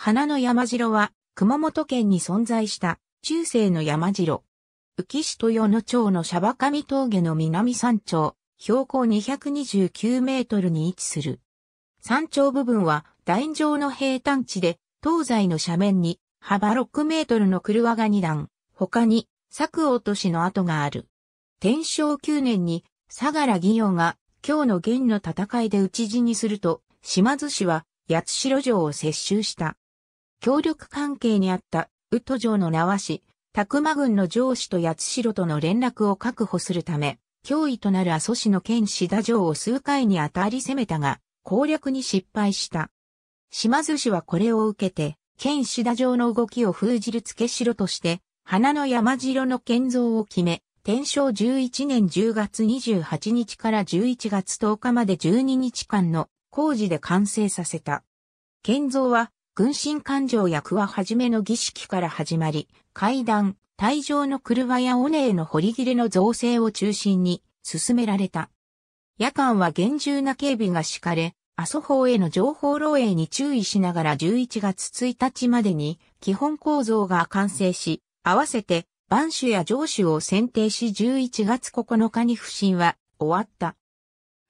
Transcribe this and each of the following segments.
花の山城は、熊本県に存在した中世の山城。浮市豊野町のシャバ峠の南山頂、標高229メートルに位置する。山頂部分は、台上の平坦地で、東西の斜面に、幅6メートルの車が2段、他に、作落としの跡がある。天正9年に、相良義雄が、今日の元の戦いで討ち死にすると、島津氏は、八代城を接収した。協力関係にあった宇都城の縄師、宅間軍の上司と八代との連絡を確保するため、脅威となる阿蘇市の県志田城を数回にあたり攻めたが、攻略に失敗した。島津氏はこれを受けて、県志田城の動きを封じる付け城として、花の山城の建造を決め、天正11年10月28日から11月10日まで12日間の工事で完成させた。建造は軍神勘定や桑はじめの儀式から始まり、階段、退場の車や尾根への掘り切れの造成を中心に進められた。夜間は厳重な警備が敷かれ、阿蘇方への情報漏洩に注意しながら11月1日までに基本構造が完成し、合わせて番種や上種を選定し11月9日に不審は終わった。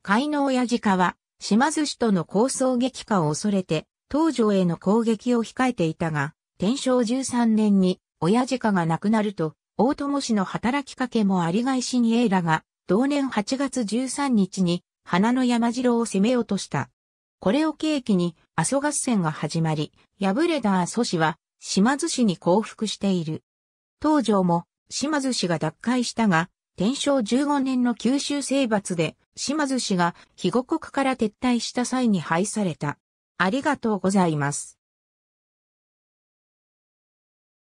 海の親自家は島津市との構想激化を恐れて東条への攻撃を控えていたが、天正13年に親父が亡くなると、大友氏の働きかけもありがいしに英らが、同年8月13日に、花の山城を攻め落とした。これを契機に、阿蘇合戦が始まり、敗れた阿蘇氏は、島津氏に降伏している。東条も、島津氏が脱会したが、天正15年の九州征伐で、島津氏が肥後国から撤退した際に廃された。ありがとうございます。